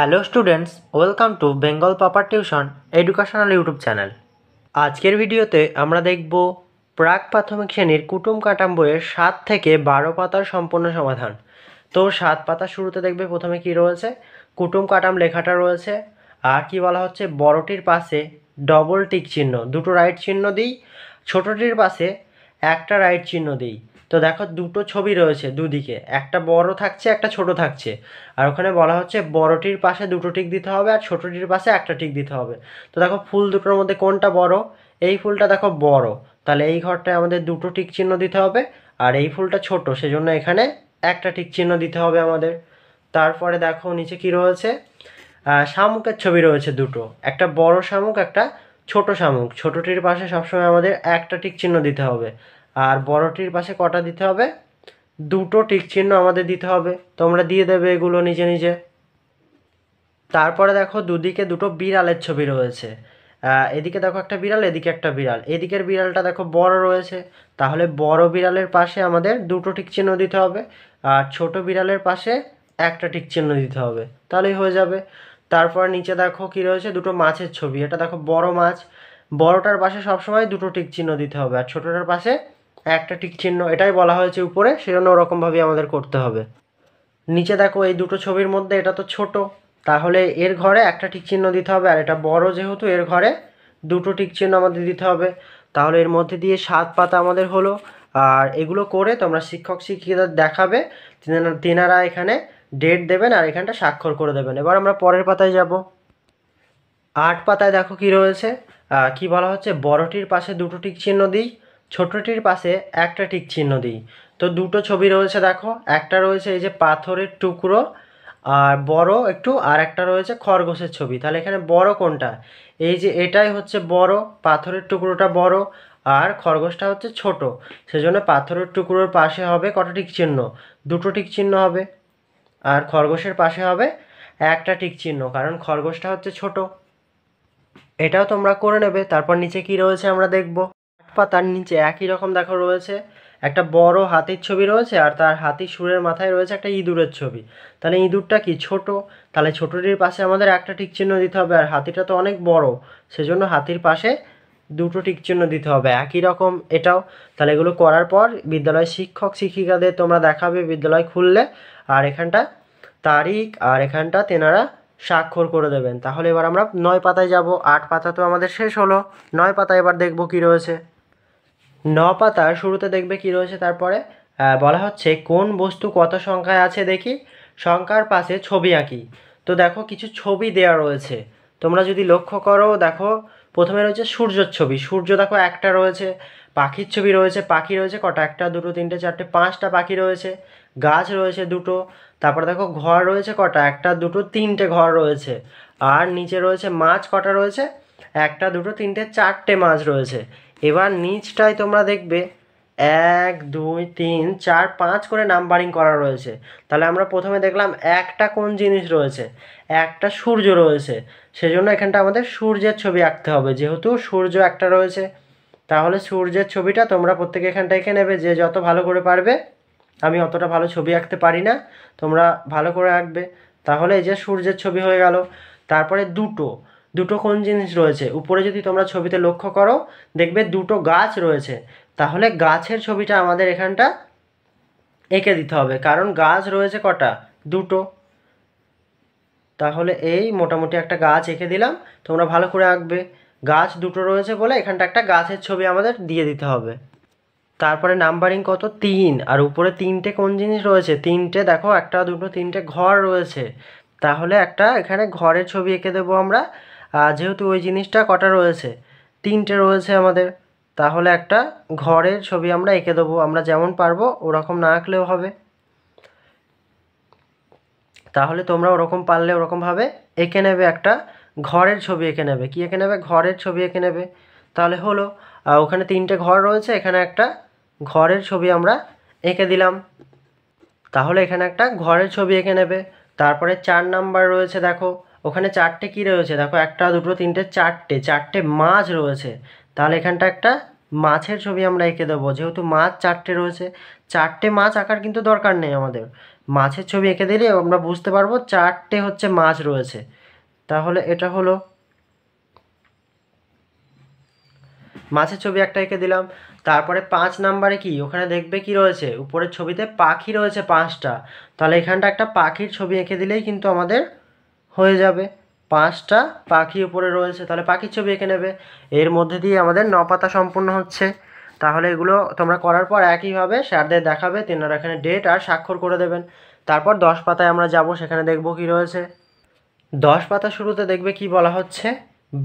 hello students welcome to Bengal পাপার tuition educational YouTube channel আজকের ভিডিওতে আমরা দেখব প্রাক প্রাথমিক শ্রেণীর কুটুম কাটাম বইয়ের সাত থেকে বারো পাতার সম্পূর্ণ সমাধান তো সাত পাতা শুরুতে দেখবে প্রথমে কি রয়েছে কুটুম কাটাম লেখাটা রয়েছে আর কি বলা হচ্ছে বড়টির পাশে ডবল টিক চিহ্ন দুটো রাইট চিহ্ন দিই ছোটটির পাশে একটা রাইট চিহ্ন দিই তো দেখো দুটো ছবি রয়েছে দুদিকে একটা বড় থাকছে একটা ছোট থাকছে আর ওখানে বলা হচ্ছে বড়টির পাশে দুটো টিক দিতে হবে আর ছোটটির পাশে একটা টিক দিতে হবে তো দেখো ফুল দুটোর মধ্যে কোনটা বড় এই ফুলটা দেখো বড় তাহলে এই ঘরটায় আমাদের দুটো টিক চিহ্ন দিতে হবে আর এই ফুলটা ছোট সেজন্য এখানে একটা টিক চিহ্ন দিতে হবে আমাদের তারপরে দেখো নিচে কি রয়েছে শামুকের ছবি রয়েছে দুটো একটা বড় শামুক একটা ছোট শামুক ছোটটির পাশে সবসময় আমাদের একটা টিক চিহ্ন দিতে হবে আর বড়টির পাশে কটা দিতে হবে দুটো টিক চিহ্ন আমাদের দিতে হবে তোমরা দিয়ে দেবে এগুলো নিজে নিজে তারপরে দেখো দুদিকে দুটো বিড়ালের ছবি রয়েছে এদিকে দেখো একটা বিড়াল এদিকে একটা বিড়াল এদিকের বিড়ালটা দেখো বড় রয়েছে তাহলে বড় বিড়ালের পাশে আমাদের দুটো টিক চিহ্ন দিতে হবে আর ছোট বিড়ালের পাশে একটা টিক চিহ্ন দিতে হবে তাহলেই হয়ে যাবে তারপর নিচে দেখো কী রয়েছে দুটো মাছের ছবি এটা দেখো বড় মাছ বড়টার পাশে সবসময় দুটো টিক চিহ্ন দিতে হবে আর ছোটোটার পাশে একটা টিক চিহ্ন এটাই বলা হয়েছে উপরে সেজন্য ওরকমভাবেই আমাদের করতে হবে নিচে দেখো এই দুটো ছবির মধ্যে এটা তো ছোট তাহলে এর ঘরে একটা টিক চিহ্ন দিতে হবে আর এটা বড় যেহেতু এর ঘরে দুটো টিক চিহ্ন আমাদের দিতে হবে তাহলে এর মধ্যে দিয়ে সাত পাতা আমাদের হলো আর এগুলো করে তোমরা শিক্ষক শিক্ষিকাদের দেখাবে তেনারা এখানে ডেট দেবেন আর এখানটা স্বাক্ষর করে দেবেন এবার আমরা পরের পাতায় যাব আট পাতায় দেখো কি রয়েছে কি বলা হচ্ছে বড়টির পাশে দুটো টিক চিহ্ন দিই ছোটটির পাশে একটা টিক চিহ্ন দিই তো দুটো ছবি রয়েছে দেখো একটা রয়েছে এই যে পাথরের টুকরো আর বড় একটু আর একটা রয়েছে খরগোশের ছবি তাহলে এখানে বড় কোনটা এই যে এটাই হচ্ছে বড় পাথরের টুকরোটা বড় আর খরগোশটা হচ্ছে ছোট সেজন্য পাথরের টুকরোর পাশে হবে কটা টিক চিহ্ন দুটো টিক চিহ্ন হবে আর খরগোশের পাশে হবে একটা টিক চিহ্ন কারণ খরগোশটা হচ্ছে ছোট এটাও তোমরা করে নেবে তারপর নিচে কি রয়েছে আমরা দেখব পা তার নিচে একই রকম দেখো রয়েছে একটা বড় হাতির ছবি রয়েছে আর তার হাতি সুরের মাথায় রয়েছে একটা ইঁদুরের ছবি তাহলে ইঁদুরটা কি ছোট তাহলে ছোটটির পাশে আমাদের একটা টিক চিহ্ন দিতে হবে আর হাতিটা তো অনেক বড় সেজন্য হাতির পাশে দুটো টিক চিহ্ন দিতে হবে একই রকম এটাও তাহলে এগুলো করার পর বিদ্যালয় শিক্ষক শিক্ষিকাদের তোমরা দেখাবে বিদ্যালয় খুললে আর এখানটা তারিখ আর এখানটা তেনারা স্বাক্ষর করে দেবেন তাহলে এবার আমরা নয় পাতায় যাব আট পাতা তো আমাদের শেষ হলো নয় পাতা এবার দেখব কি রয়েছে ন পাতার শুরুতে দেখবে কি রয়েছে তারপরে বলা হচ্ছে কোন বস্তু কত সংখ্যায় আছে দেখি সংখ্যার পাশে ছবি আঁকি তো দেখো কিছু ছবি দেওয়া রয়েছে তোমরা যদি লক্ষ্য করো দেখো প্রথমে রয়েছে সূর্যর ছবি সূর্য দেখো একটা রয়েছে পাখির ছবি রয়েছে পাখি রয়েছে কটা একটা দুটো তিনটে চারটে পাঁচটা পাখি রয়েছে গাছ রয়েছে দুটো তারপর দেখো ঘর রয়েছে কটা একটা দুটো তিনটে ঘর রয়েছে আর নিচে রয়েছে মাছ কটা রয়েছে একটা দুটো তিনটে চারটে মাছ রয়েছে এবার নিচটায় তোমরা দেখবে এক দুই তিন চার পাঁচ করে নাম্বারিং করা রয়েছে তাহলে আমরা প্রথমে দেখলাম একটা কোন জিনিস রয়েছে একটা সূর্য রয়েছে সেজন্য এখানটা আমাদের সূর্যের ছবি আঁকতে হবে যেহেতু সূর্য একটা রয়েছে তাহলে সূর্যের ছবিটা তোমরা প্রত্যেকে এখানটা এঁকে নেবে যে যত ভালো করে পারবে আমি অতটা ভালো ছবি আঁকতে পারি না তোমরা ভালো করে আঁকবে তাহলে এই যে সূর্যের ছবি হয়ে গেল তারপরে দুটো দুটো কোন জিনিস রয়েছে উপরে যদি তোমরা ছবিতে লক্ষ্য করো দেখবে দুটো গাছ রয়েছে তাহলে গাছের ছবিটা আমাদের এখানটা এঁকে দিতে হবে কারণ গাছ রয়েছে কটা দুটো তাহলে এই মোটামুটি একটা গাছ এঁকে দিলাম তোমরা ভালো করে আঁকবে গাছ দুটো রয়েছে বলে এখানটা একটা গাছের ছবি আমাদের দিয়ে দিতে হবে তারপরে নাম্বারিং কত তিন আর উপরে তিনটে কোন জিনিস রয়েছে তিনটে দেখো একটা দুটো তিনটে ঘর রয়েছে তাহলে একটা এখানে ঘরের ছবি এঁকে দেবো আমরা যেহেতু ওই জিনিসটা কটা রয়েছে তিনটে রয়েছে আমাদের তাহলে একটা ঘরের ছবি আমরা এঁকে দেবো আমরা যেমন পারবো ওরকম না আঁকলেও হবে তাহলে তোমরা ওরকম পারলে ওরকমভাবে এঁকে নেবে একটা ঘরের ছবি এঁকে নেবে কী এঁকে নেবে ঘরের ছবি এঁকে নেবে তাহলে হলো ওখানে তিনটে ঘর রয়েছে এখানে একটা ঘরের ছবি আমরা এঁকে দিলাম তাহলে এখানে একটা ঘরের ছবি এঁকে নেবে তারপরে চার নাম্বার রয়েছে দেখো ওখানে চারটে কি রয়েছে দেখো একটা দুটো তিনটে চারটে চারটে মাছ রয়েছে তাহলে এখানটা একটা মাছের ছবি আমরা এঁকে দেবো যেহেতু মাছ চারটে রয়েছে চারটে মাছ আঁকার কিন্তু দরকার নেই আমাদের মাছের ছবি এঁকে দিলে আমরা বুঝতে পারবো চারটে হচ্ছে মাছ রয়েছে তাহলে এটা হলো মাছের ছবি একটা এঁকে দিলাম তারপরে পাঁচ নাম্বারে কি ওখানে দেখবে কি রয়েছে উপরের ছবিতে পাখি রয়েছে পাঁচটা তাহলে এখানটা একটা পাখির ছবি এঁকে দিলেই কিন্তু আমাদের হয়ে যাবে পাঁচটা পাখি উপরে রয়েছে তাহলে পাখির ছবি এঁকে নেবে এর মধ্যে দিয়ে আমাদের ন পাতা সম্পূর্ণ হচ্ছে তাহলে এগুলো তোমরা করার পর একইভাবে স্যারদের দেখাবে তেনারা এখানে ডেট আর স্বাক্ষর করে দেবেন তারপর দশ পাতায় আমরা যাব সেখানে দেখব কি রয়েছে দশ পাতা শুরুতে দেখবে কি বলা হচ্ছে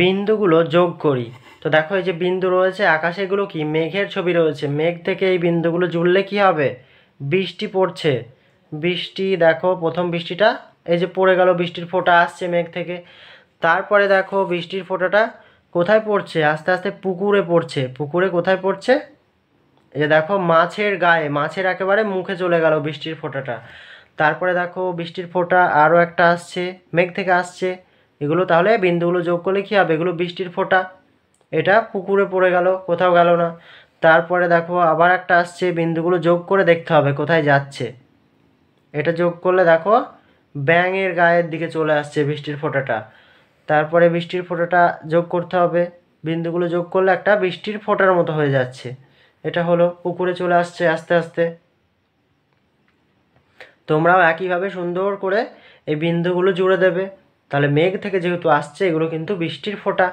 বিন্দুগুলো যোগ করি তো দেখো এই যে বিন্দু রয়েছে আকাশে এগুলো কি মেঘের ছবি রয়েছে মেঘ থেকে এই বিন্দুগুলো জুড়লে কি হবে বৃষ্টি পড়ছে বৃষ্টি দেখো প্রথম বৃষ্টিটা এই যে পড়ে গেল বৃষ্টির ফোঁটা আসছে মেঘ থেকে তারপরে দেখো বৃষ্টির ফোঁটাটা কোথায় পড়ছে আস্তে আস্তে পুকুরে পড়ছে পুকুরে কোথায় পড়ছে এই যে দেখো মাছের গায়ে মাছের একেবারে মুখে চলে গেল বৃষ্টির ফোঁটাটা তারপরে দেখো বৃষ্টির ফোঁটা আরও একটা আসছে মেঘ থেকে আসছে এগুলো তাহলে বিন্দুগুলো যোগ করলে কী হবে এগুলো বৃষ্টির ফোঁটা এটা পুকুরে পড়ে গেল কোথাও গেল না তারপরে দেখো আবার একটা আসছে বিন্দুগুলো যোগ করে দেখতে হবে কোথায় যাচ্ছে এটা যোগ করলে দেখো ব্যাঙের গায়ের দিকে চলে আসছে বৃষ্টির ফোঁটাটা তারপরে বৃষ্টির ফোঁটাটা যোগ করতে হবে বিন্দুগুলো যোগ করলে একটা বৃষ্টির ফোঁটার মতো হয়ে যাচ্ছে এটা হলো উপরে চলে আসছে আস্তে আস্তে তোমরাও একইভাবে সুন্দর করে এই বিন্দুগুলো জুড়ে দেবে তাহলে মেঘ থেকে যেহেতু আসছে এগুলো কিন্তু বৃষ্টির ফোঁটা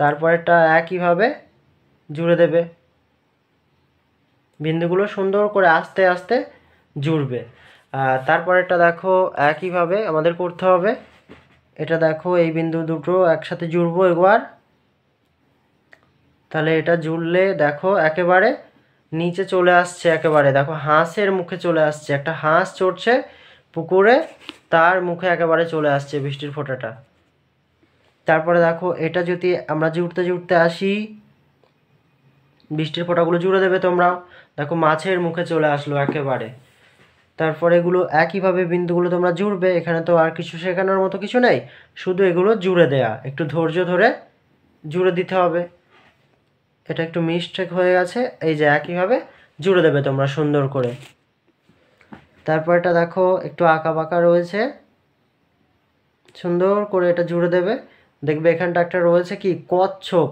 তারপরেটা একইভাবে জুড়ে দেবে বিন্দুগুলো সুন্দর করে আস্তে আস্তে জুড়বে তারপরেরটা দেখো একইভাবে আমাদের করতে হবে এটা দেখো এই বিন্দু দুটো একসাথে জুড়বো একবার তাহলে এটা জুড়লে দেখো একেবারে নিচে চলে আসছে একেবারে দেখো হাঁসের মুখে চলে আসছে একটা হাঁস চড়ছে পুকুরে তার মুখে একেবারে চলে আসছে বৃষ্টির ফোঁটাটা তারপরে দেখো এটা যদি আমরা জুড়তে জুড়তে আসি বৃষ্টির ফোঁটাগুলো জুড়ে দেবে তোমরাও দেখো মাছের মুখে চলে আসলো একেবারে তারপরে এগুলো একইভাবে বিন্দুগুলো তোমরা জুড়বে এখানে তো আর কিছু শেখানোর মতো কিছু নেই শুধু এগুলো জুড়ে দেয়া একটু ধৈর্য ধরে জুড়ে দিতে হবে এটা একটু মিস্টেক হয়ে গেছে এই যে একইভাবে জুড়ে দেবে তোমরা সুন্দর করে তারপর এটা দেখো একটু আঁকা বাঁকা রয়েছে সুন্দর করে এটা জুড়ে দেবে দেখবে এখানটা একটা রয়েছে কি কচ্ছপ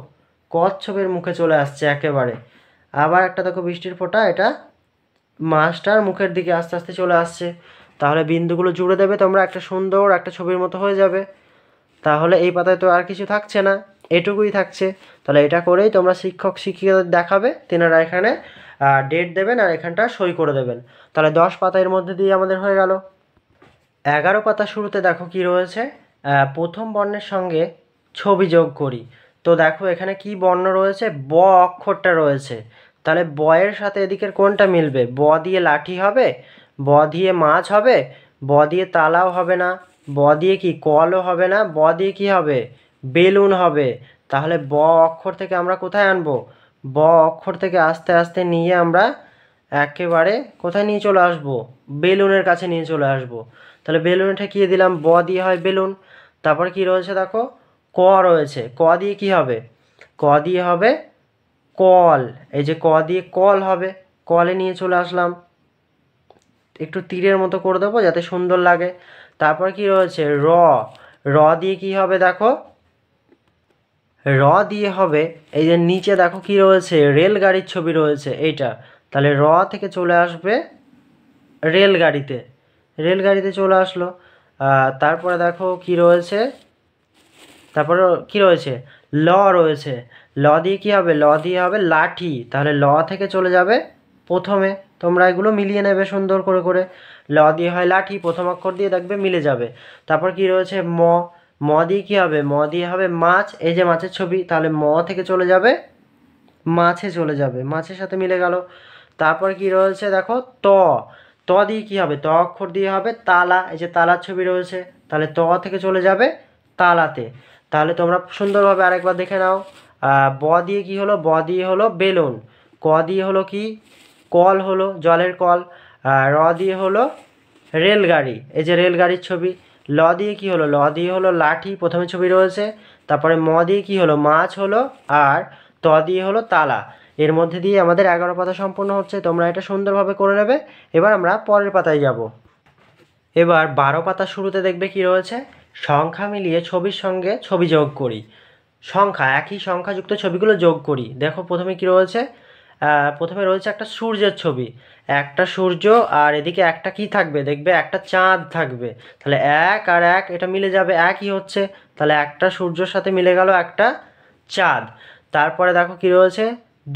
কচ্ছপের মুখে চলে আসছে একেবারে আবার একটা দেখো বৃষ্টির ফোঁটা এটা মাছটার মুখের দিকে আস্তে আস্তে চলে আসছে তাহলে বিন্দুগুলো জুড়ে দেবে তোমরা একটা সুন্দর একটা ছবির মতো হয়ে যাবে তাহলে এই পাতায় তো আর কিছু থাকছে না এটুকুই থাকছে তাহলে এটা করেই তোমরা শিক্ষক শিক্ষিকাদের দেখাবে তেনারা এখানে ডেট দেবেন আর এখানটা সই করে দেবেন তাহলে দশ পাতার মধ্যে দিয়ে আমাদের হয়ে গেল এগারো পাতা শুরুতে দেখো কি রয়েছে প্রথম বর্ণের সঙ্গে ছবি যোগ করি তো দেখো এখানে কি বর্ণ রয়েছে ব অক্ষরটা রয়েছে তাহলে বয়ের সাথে এদিকের কোনটা মিলবে ব দিয়ে লাঠি হবে ব দিয়ে মাছ হবে ব দিয়ে তালাও হবে না ব দিয়ে কি কলও হবে না ব দিয়ে কি হবে বেলুন হবে তাহলে ব অক্ষর থেকে আমরা কোথায় আনবো ব অক্ষর থেকে আস্তে আস্তে নিয়ে আমরা একেবারে কোথায় নিয়ে চলে আসব বেলুনের কাছে নিয়ে চলে আসব তাহলে বেলুনে ঠেকিয়ে দিলাম ব দিয়ে হয় বেলুন তারপর কি রয়েছে দেখো ক রয়েছে ক দিয়ে কি হবে ক দিয়ে হবে কল এই যে ক দিয়ে কল হবে কলে নিয়ে চলে আসলাম একটু তীরের মতো করে দেবো যাতে সুন্দর লাগে তারপর কি রয়েছে র র দিয়ে কি হবে দেখো র দিয়ে হবে এই যে নিচে দেখো কি রয়েছে রেলগাড়ির ছবি রয়েছে এইটা তাহলে র থেকে চলে আসবে রেলগাড়িতে রেলগাড়িতে চলে আসলো তারপরে দেখো কি রয়েছে তারপরে কি রয়েছে ল রয়েছে ল দিয়ে কী হবে ল দিয়ে হবে লাঠি তাহলে ল থেকে চলে যাবে প্রথমে তোমরা এগুলো মিলিয়ে নেবে সুন্দর করে করে ল দিয়ে হয় লাঠি প্রথম অক্ষর দিয়ে দেখবে মিলে যাবে তারপর কি রয়েছে ম ম দিয়ে কী হবে ম দিয়ে হবে মাছ এই যে মাছের ছবি তাহলে ম থেকে চলে যাবে মাছে চলে যাবে মাছের সাথে মিলে গেল তারপর কি রয়েছে দেখো ত ত দিয়ে কী হবে ত অক্ষর দিয়ে হবে তালা এই যে তালার ছবি রয়েছে তাহলে ত থেকে চলে যাবে তালাতে তাহলে তোমরা সুন্দরভাবে আরেকবার দেখে নাও ব দিয়ে কি হলো ব দিয়ে হলো বেলুন ক দিয়ে হলো কি কল হলো জলের কল র দিয়ে হলো রেলগাড়ি এই যে রেলগাড়ির ছবি ল দিয়ে কি হলো ল দিয়ে হলো লাঠি প্রথমে ছবি রয়েছে তারপরে ম দিয়ে কি হলো মাছ হলো আর ত দিয়ে হলো তালা এর মধ্যে দিয়ে আমাদের এগারো পাতা সম্পূর্ণ হচ্ছে তোমরা এটা সুন্দরভাবে করে নেবে এবার আমরা পরের পাতায় যাব এবার বারো পাতা শুরুতে দেখবে কি রয়েছে সংখ্যা মিলিয়ে ছবির সঙ্গে ছবি যোগ করি সংখ্যা একই সংখ্যাযুক্ত ছবিগুলো যোগ করি দেখো প্রথমে কী রয়েছে প্রথমে রয়েছে একটা সূর্যের ছবি একটা সূর্য আর এদিকে একটা কি থাকবে দেখবে একটা চাঁদ থাকবে তাহলে এক আর এক এটা মিলে যাবে একই হচ্ছে তাহলে একটা সূর্যর সাথে মিলে গেল একটা চাঁদ তারপরে দেখো কি রয়েছে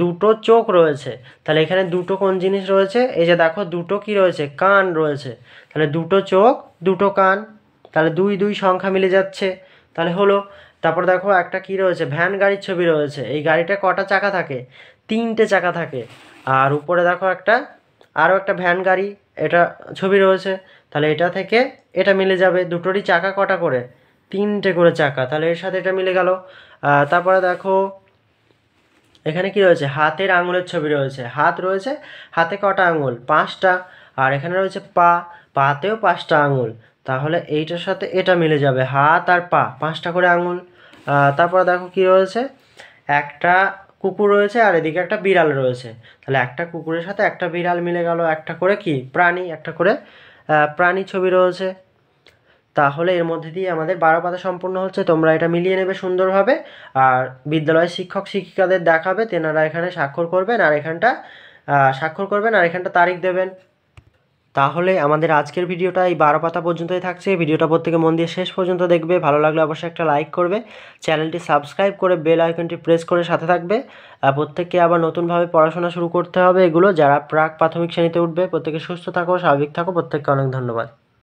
দুটো চোখ রয়েছে তাহলে এখানে দুটো কোন জিনিস রয়েছে এই যে দেখো দুটো কি রয়েছে কান রয়েছে তাহলে দুটো চোখ দুটো কান তাহলে দুই দুই সংখ্যা মিলে যাচ্ছে তাহলে হলো তারপর দেখো একটা কি রয়েছে ভ্যান গাড়ির ছবি রয়েছে এই গাড়িটা কটা চাকা থাকে তিনটে চাকা থাকে আর উপরে দেখো একটা আরও একটা ভ্যান গাড়ি এটা ছবি রয়েছে তাহলে এটা থেকে এটা মিলে যাবে দুটোরই চাকা কটা করে তিনটে করে চাকা তাহলে এর সাথে এটা মিলে গেল তারপরে দেখো এখানে কি রয়েছে হাতের আঙুলের ছবি রয়েছে হাত রয়েছে হাতে কটা আঙুল পাঁচটা আর এখানে রয়েছে পা পাতেও পাঁচটা আঙুল তাহলে এইটার সাথে এটা মিলে যাবে হাত আর পা পাঁচটা করে আঙুল তারপরে দেখো কি রয়েছে একটা কুকুর রয়েছে আর এদিকে একটা বিড়াল রয়েছে তাহলে একটা কুকুরের সাথে একটা বিড়াল মিলে গেল একটা করে কি প্রাণী একটা করে প্রাণী ছবি রয়েছে তাহলে এর মধ্যে দিয়ে আমাদের বারো পাতা সম্পূর্ণ হচ্ছে তোমরা এটা মিলিয়ে নেবে সুন্দরভাবে আর বিদ্যালয়ের শিক্ষক শিক্ষিকাদের দেখাবে তেনারা এখানে স্বাক্ষর করবেন আর এখানটা স্বাক্ষর করবেন আর এখানটা তারিখ দেবেন তাহলে আমাদের আজকের ভিডিওটা এই বারো পাতা পর্যন্তই থাকছে ভিডিওটা প্রত্যেকে মন দিয়ে শেষ পর্যন্ত দেখবে ভালো লাগলে অবশ্যই একটা লাইক করবে চ্যানেলটি সাবস্ক্রাইব করে বেল আইকনটি প্রেস করে সাথে থাকবে প্রত্যেককে আবার নতুনভাবে পড়াশোনা শুরু করতে হবে এগুলো যারা প্রাক প্রাথমিক শ্রেণীতে উঠবে প্রত্যেকে সুস্থ থাকো স্বাভাবিক থাকো প্রত্যেককে অনেক ধন্যবাদ